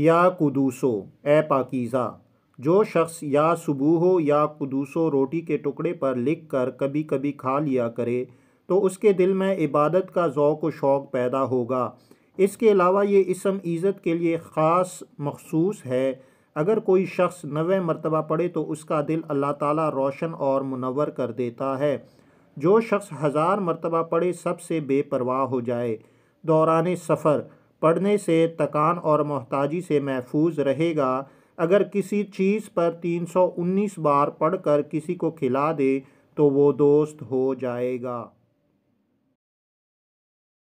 या कुदूसो ए पाकिज़ा जो शख्स या सुबूहो या कुदूसो रोटी के टुकड़े पर लिख कर कभी कभी खा लिया करे तो उसके दिल में इबादत का ज़ौक़ व शौक़ पैदा होगा इसके अलावा ये इसम इज़त के लिए ख़ास मखसूस है अगर कोई शख्स नवे मरतबा पढ़े तो उसका दिल अल्लाह ताला रोशन और मुनवर कर देता है जो शख्स हज़ार मरतबा पढ़े सबसे बेपरवाह हो जाए दौरान सफ़र पढ़ने से तकान और मोहताजी से महफूज रहेगा अगर किसी चीज़ पर 319 बार पढ़कर किसी को खिला दे तो वो दोस्त हो जाएगा